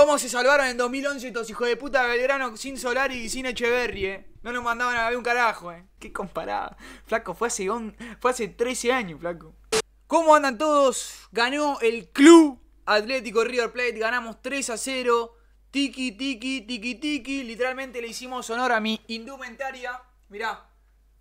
¿Cómo se salvaron en 2011 estos hijos de puta de Belgrano sin solar y sin Echeverry, eh? No nos mandaban a ver un carajo, eh. Qué comparada. Flaco, fue hace, fue hace 13 años, flaco. ¿Cómo andan todos? Ganó el club Atlético River Plate. Ganamos 3 a 0. Tiki, tiki, tiki, tiki. Literalmente le hicimos honor a mi indumentaria. Mirá.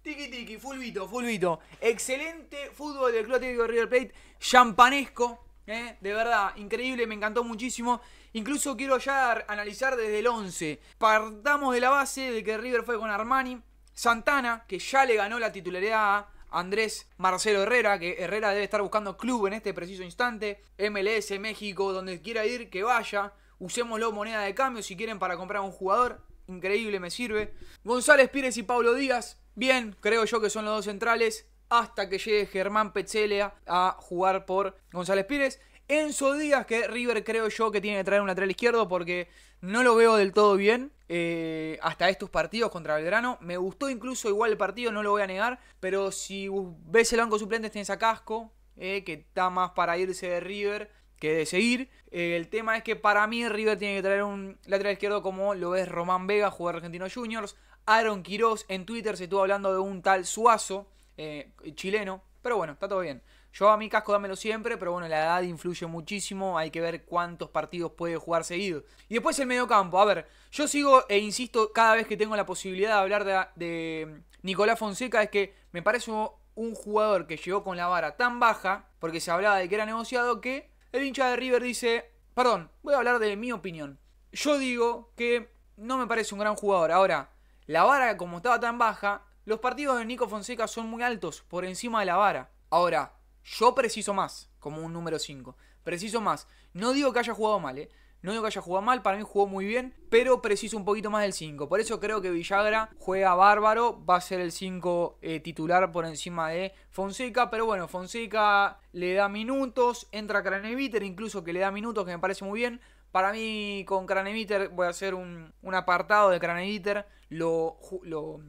Tiki, tiki, fulvito, fulvito. Excelente fútbol del Club Atlético River Plate. Champanesco. Eh, de verdad, increíble, me encantó muchísimo. Incluso quiero ya analizar desde el 11. Partamos de la base de que River fue con Armani. Santana, que ya le ganó la titularidad a Andrés Marcelo Herrera, que Herrera debe estar buscando club en este preciso instante. MLS, México, donde quiera ir, que vaya. Usémoslo moneda de cambio si quieren para comprar a un jugador. Increíble, me sirve. González Pires y Pablo Díaz. Bien, creo yo que son los dos centrales. Hasta que llegue Germán Petzelea a jugar por González Pires. Enzo Díaz, que River creo yo que tiene que traer un lateral izquierdo porque no lo veo del todo bien. Eh, hasta estos partidos contra Belgrano. Me gustó incluso igual el partido, no lo voy a negar. Pero si ves el banco suplente, tenés a Casco, eh, que está más para irse de River que de seguir. Eh, el tema es que para mí River tiene que traer un lateral izquierdo como lo es Román Vega, jugador argentino juniors. Aaron Quirós en Twitter se estuvo hablando de un tal Suazo, chileno. Pero bueno, está todo bien. Yo a mi casco dámelo siempre, pero bueno, la edad influye muchísimo, hay que ver cuántos partidos puede jugar seguido. Y después el campo. a ver, yo sigo e insisto cada vez que tengo la posibilidad de hablar de, de Nicolás Fonseca, es que me parece un jugador que llegó con la vara tan baja, porque se hablaba de que era negociado, que el hincha de River dice, perdón, voy a hablar de mi opinión. Yo digo que no me parece un gran jugador. Ahora, la vara como estaba tan baja, los partidos de Nico Fonseca son muy altos, por encima de la vara. Ahora, yo preciso más, como un número 5. Preciso más. No digo que haya jugado mal, ¿eh? No digo que haya jugado mal, para mí jugó muy bien, pero preciso un poquito más del 5. Por eso creo que Villagra juega bárbaro, va a ser el 5 eh, titular por encima de Fonseca, pero bueno, Fonseca le da minutos, entra Craneviter incluso que le da minutos, que me parece muy bien. Para mí con Craneviter voy a hacer un, apartado de Craneviter, lo, lo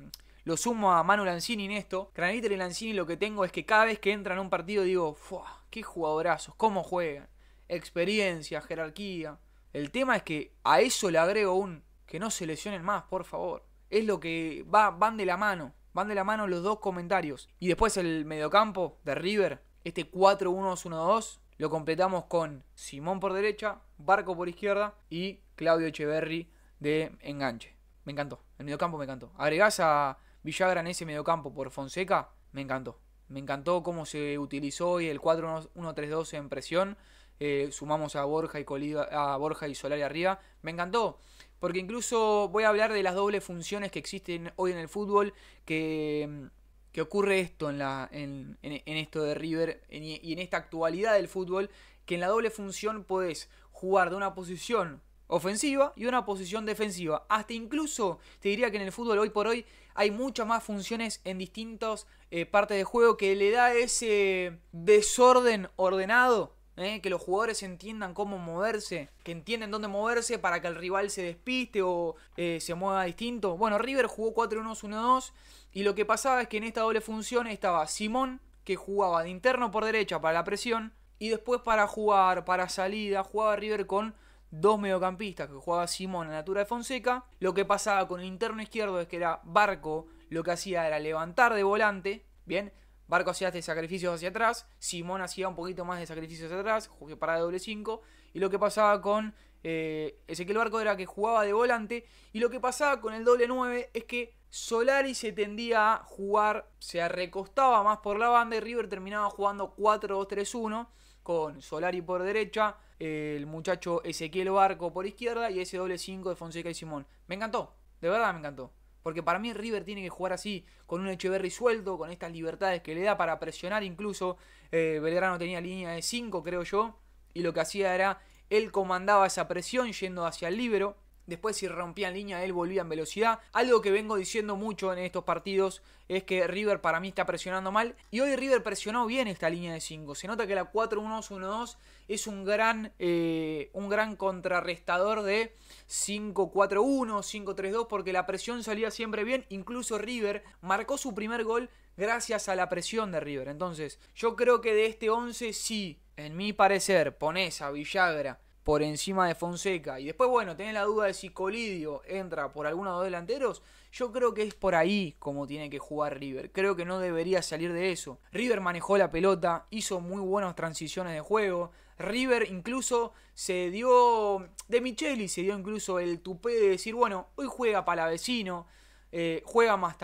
lo sumo a Manu Lanzini en esto. Graniter y Lanzini lo que tengo es que cada vez que entran a un partido digo, ¡fuah! ¡Qué jugadorazos! ¿Cómo juegan? Experiencia, jerarquía. El tema es que a eso le agrego un que no se lesionen más, por favor. Es lo que va, van de la mano. Van de la mano los dos comentarios. Y después el mediocampo de River, este 4-1-2-1-2, lo completamos con Simón por derecha, Barco por izquierda y Claudio Echeverri de enganche. Me encantó, el mediocampo me encantó. Agregás a Villagra en ese mediocampo por Fonseca, me encantó. Me encantó cómo se utilizó hoy el 4-1-3-2 en presión. Eh, sumamos a Borja, y a Borja y Solari arriba. Me encantó. Porque incluso voy a hablar de las dobles funciones que existen hoy en el fútbol. Que, que ocurre esto en, la, en, esto de River y en esta actualidad del fútbol. Que en la doble función puedes jugar de una posición ofensiva y una posición defensiva. Hasta incluso te diría que en el fútbol hoy por hoy hay muchas más funciones en distintas eh, partes de juego que le da ese desorden ordenado. Eh, que los jugadores entiendan cómo moverse, que entiendan dónde moverse para que el rival se despiste o eh, se mueva distinto. Bueno, River jugó 4-1-1-2 y lo que pasaba es que en esta doble función estaba Simón, que jugaba de interno por derecha para la presión, y después para jugar, para salida, jugaba River con dos mediocampistas que jugaba Simón a la de Fonseca. Lo que pasaba con el interno izquierdo es que era Barco, lo que hacía era levantar de volante, ¿bien? Barco hacía este sacrificios hacia atrás, Simón hacía un poquito más de sacrificios hacia atrás, jugué para de doble 5, y lo que pasaba con eh, que el Barco era que jugaba de volante, y lo que pasaba con el doble 9 es que Solari se tendía a jugar, se recostaba más por la banda y River terminaba jugando 4-2-3-1 con Solari por derecha, el muchacho Ezequiel Barco por izquierda y ese doble 5 de Fonseca y Simón. Me encantó, de verdad me encantó. Porque para mí River tiene que jugar así, con un Echeverry suelto, con estas libertades que le da para presionar incluso. Eh, Belgrano tenía línea de 5, creo yo, y lo que hacía era, él comandaba esa presión yendo hacia el libero Después si rompía en línea, él volvía en velocidad. Algo que vengo diciendo mucho en estos partidos es que River para mí está presionando mal. Y hoy River presionó bien esta línea de 5. Se nota que la 4-1-2-1-2 es un gran, eh, un gran contrarrestador de 5-4-1, 5-3-2, porque la presión salía siempre bien. Incluso River marcó su primer gol gracias a la presión de River. Entonces, yo creo que de este 11 sí, en mi parecer, pones a Villagra por encima de Fonseca. Y después, bueno, tenés la duda de si Colidio entra por alguno de los delanteros. Yo creo que es por ahí como tiene que jugar River. Creo que no debería salir de eso. River manejó la pelota, hizo muy buenas transiciones de juego. River incluso se dio. De Micheli se dio incluso el tupé de decir, bueno, hoy juega Palavecino, eh, juega más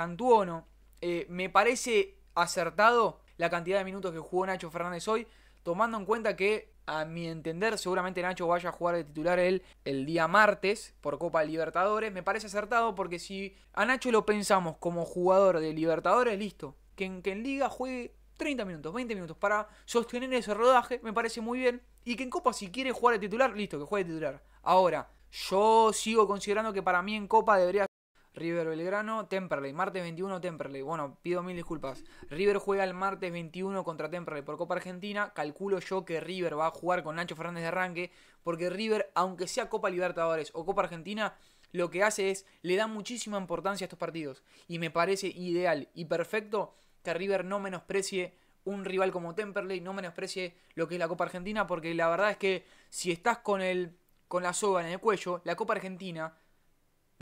Eh, me parece acertado la cantidad de minutos que jugó Nacho Fernández hoy, tomando en cuenta que a mi entender, seguramente Nacho vaya a jugar de titular él el día martes por Copa Libertadores. Me parece acertado porque si a Nacho lo pensamos como jugador de Libertadores, listo. Que en, que en Liga juegue 30 minutos, 20 minutos para sostener ese rodaje, me parece muy bien. Y que en Copa, si quiere jugar de titular, listo, que juegue de titular. Ahora, yo sigo considerando que para mí en Copa debería River Belgrano, Temperley, martes 21 Temperley. Bueno, pido mil disculpas. River juega el martes 21 contra Temperley por Copa Argentina. Calculo yo que River va a jugar con Nacho Fernández de arranque, porque River, aunque sea Copa Libertadores o Copa Argentina, lo que hace es le da muchísima importancia a estos partidos y me parece ideal y perfecto que River no menosprecie un rival como Temperley, no menosprecie lo que es la Copa Argentina, porque la verdad es que si estás con el con la soga en el cuello, la Copa Argentina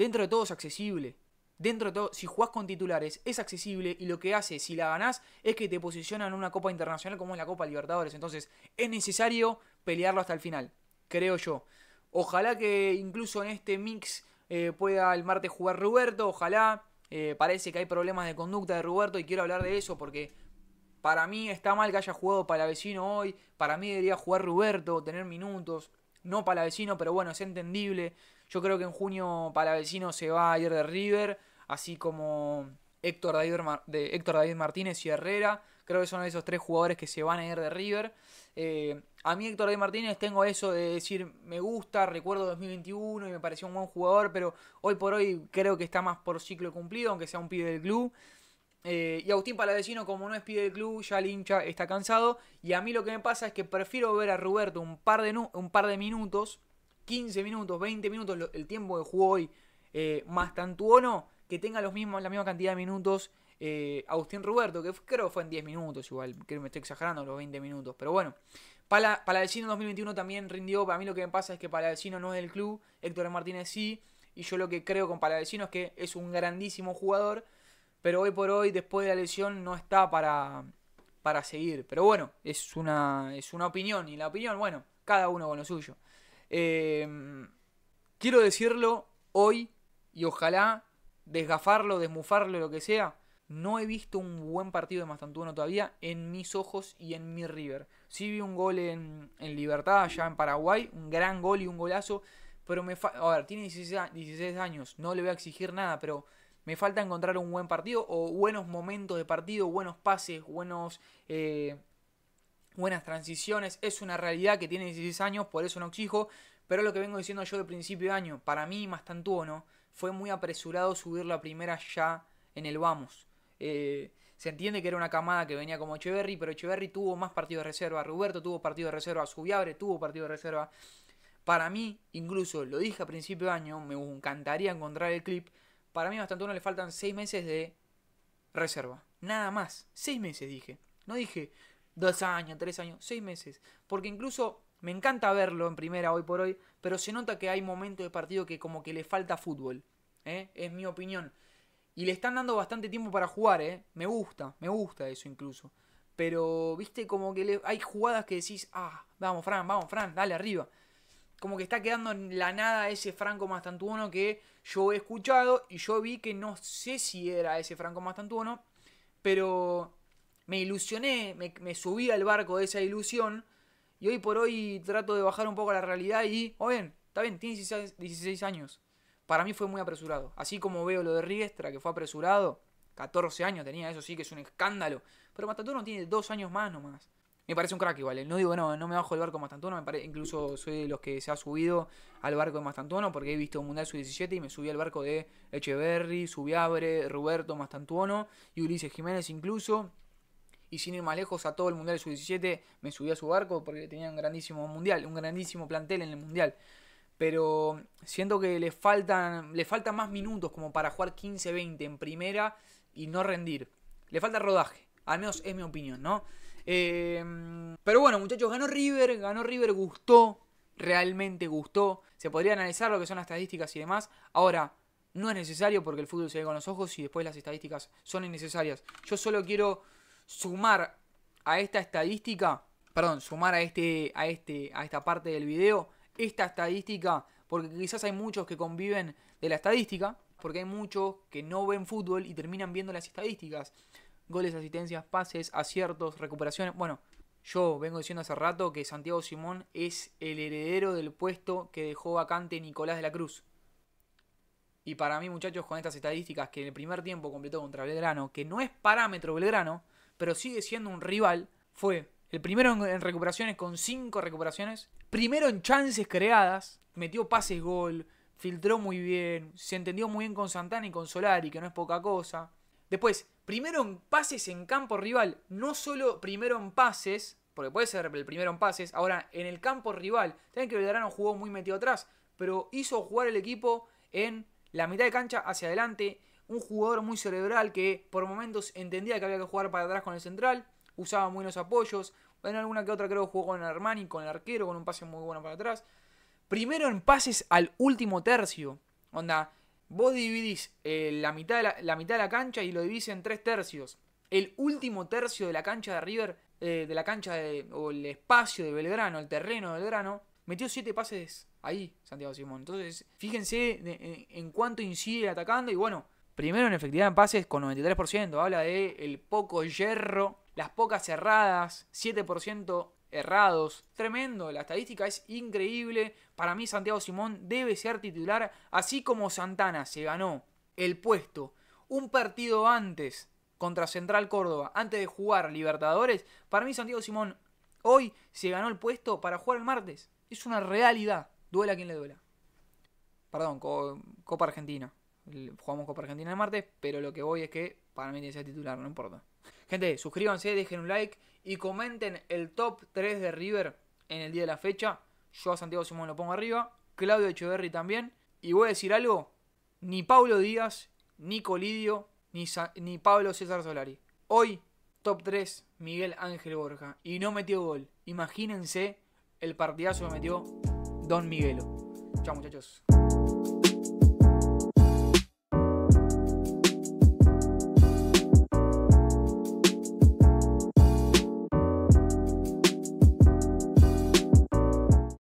Dentro de todo es accesible. Dentro de todo, si jugás con titulares, es accesible y lo que hace si la ganás es que te posicionan en una Copa Internacional como es la Copa Libertadores. Entonces, es necesario pelearlo hasta el final, creo yo. Ojalá que incluso en este mix eh, pueda el martes jugar Roberto, ojalá. Eh, parece que hay problemas de conducta de Roberto y quiero hablar de eso porque para mí está mal que haya jugado para vecino hoy. Para mí debería jugar Roberto, tener minutos no Palavecino, pero bueno, es entendible. Yo creo que en junio Palavecino se va a ir de River, así como Héctor David, de Héctor David Martínez y Herrera. Creo que son esos tres jugadores que se van a ir de River. Eh, a mí Héctor David Martínez tengo eso de decir me gusta, recuerdo 2021 y me pareció un buen jugador, pero hoy por hoy creo que está más por ciclo cumplido, aunque sea un pibe del club. Eh, y Agustín Palavecino, como no es pie del club, ya el hincha está cansado. Y a mí lo que me pasa es que prefiero ver a Roberto un par de, un par de minutos, 15 minutos, 20 minutos, el tiempo que jugó hoy, eh, más Tantuono, que tenga los mismos, la misma cantidad de minutos eh, Agustín Roberto, que creo fue en 10 minutos, igual, que me estoy exagerando los 20 minutos. Pero bueno, Palavecino 2021 también rindió. Para mí lo que me pasa es que Palavecino no es del club, Héctor Martínez sí. Y yo lo que creo con Palavecino es que es un grandísimo jugador pero hoy por hoy, después de la lesión, no está para, para seguir. Pero bueno, es una, es una opinión, y la opinión, bueno, cada uno con lo suyo. Eh, quiero decirlo hoy, y ojalá desgafarlo, desmufarlo, lo que sea. No he visto un buen partido de Mastantuno todavía en mis ojos y en mi River. Sí vi un gol en, Libertad, allá en Paraguay, un gran gol y un golazo. Pero me A ver, tiene 16 años, no le voy a exigir nada, pero me falta encontrar un buen partido o buenos momentos de partido, buenos pases, buenos, eh, buenas transiciones. Es una realidad que tiene 16 años, por eso no exijo. Pero lo que vengo diciendo yo de principio de año, para mí, más no, fue muy apresurado subir la primera ya en el Vamos. Eh, se entiende que era una camada que venía como Echeverry, pero Echeverry tuvo más partido de reserva. Roberto tuvo partido de reserva. Subiabre tuvo partido de reserva. Para mí, incluso lo dije a principio de año, me encantaría encontrar el clip. Para mí, bastante uno le faltan seis meses de reserva. Nada más. Seis meses dije. No dije dos años, tres años, Seis meses. Porque incluso me encanta verlo en primera hoy por hoy, pero se nota que hay momentos de partido que como que le falta fútbol. ¿eh? Es mi opinión. Y le están dando bastante tiempo para jugar, ¿eh? Me gusta, me gusta eso incluso. Pero, viste, como que le... hay jugadas que decís, ah, vamos, Fran, vamos, Fran, dale arriba como que está quedando en la nada ese Franco Mastantuono que yo he escuchado y yo vi que no sé si era ese Franco Mastantuono, pero me ilusioné, me, subí al barco de esa ilusión y hoy por hoy trato de bajar un poco la realidad y, o oh, bien, está bien, tiene 16, años. Para mí fue muy apresurado. Así como veo lo de Riestra, que fue apresurado, 14 años tenía, eso sí que es un escándalo. Pero Mastantuono tiene dos años más nomás. Me parece un crack igual. Eh. No digo, no, no me bajo el barco de Mastantuono. Me parece Incluso soy de los que se ha subido al barco de Mastantuono porque he visto un Mundial Sub-17 y me subí al barco de Echeverry, Subiabre, Roberto Mastantuono y Ulises Jiménez incluso. Y sin ir más lejos, a todo el Mundial Sub-17 me subí a su barco porque tenía un grandísimo Mundial, un grandísimo plantel en el Mundial. Pero siento que le faltan, le faltan más minutos como para jugar 15-20 en primera y no rendir. Le falta rodaje, al menos es mi opinión, ¿no? Em, pero bueno, muchachos, ganó River, ganó River, gustó, realmente gustó. Se podría analizar lo que son las estadísticas y demás. Ahora, no es necesario porque el fútbol se ve con los ojos y después las estadísticas son innecesarias. Yo solo quiero sumar a esta estadística, perdón, sumar a este a este a esta parte del video esta estadística porque quizás hay muchos que conviven de la estadística, porque hay muchos que no ven fútbol y terminan viendo las estadísticas goles, asistencias, pases, aciertos, recuperaciones. Bueno, yo vengo diciendo hace rato que Santiago Simón es el heredero del puesto que dejó vacante Nicolás de la Cruz. Y para mí, muchachos, con estas estadísticas que en el primer tiempo completó contra Belgrano, que no es parámetro Belgrano, pero sigue siendo un rival, fue el primero en recuperaciones con cinco recuperaciones, primero en chances creadas, metió pases gol, filtró muy bien, se entendió muy bien con Santana y con Solari, que no es poca cosa. Después, primero en pases en campo rival. No solo primero en pases, porque puede ser el primero en pases. Ahora, en el campo rival. Tienen que Belgrano jugó muy metido atrás, pero hizo jugar el equipo en la mitad de cancha hacia adelante. Un jugador muy cerebral que por momentos entendía que había que jugar para atrás con el central. Usaba muy los apoyos. En alguna que otra creo jugó con Armani, con el arquero, con un pase muy bueno para atrás. Primero en pases al último tercio. Onda, Vos dividís eh, la, mitad de la, mitad de la cancha y lo dividís en tres tercios. El último tercio de la cancha de River, eh, de la cancha de, o el espacio de Belgrano, el terreno de Belgrano, metió siete pases ahí, Santiago Simón. Entonces, fíjense eh, en cuánto incide atacando. Y bueno, primero en efectividad en pases con 93%. Habla de el poco hierro, las pocas cerradas, 7% errados. Tremendo, la estadística es increíble. Para mí Santiago Simón debe ser titular, así como Santana se ganó el puesto un partido antes contra Central Córdoba, antes de jugar Libertadores. Para mí Santiago Simón hoy se ganó el puesto para jugar el martes. Es una realidad, duela quien le duela. Perdón, Copa Argentina. Jugamos Copa Argentina el martes, pero lo que voy es que para mí tiene que ser titular, no importa. Gente, suscríbanse, dejen un like y comenten el top 3 de River en el día de la fecha. Yo a Santiago Simón lo pongo arriba, Claudio Echeverry también. Y voy a decir algo, ni Pablo Díaz, ni Colidio, ni, ni Pablo César Solari. Hoy, top 3, Miguel Ángel Borja. Y no metió gol. Imagínense el partidazo que metió Don Miguelo. Chao muchachos.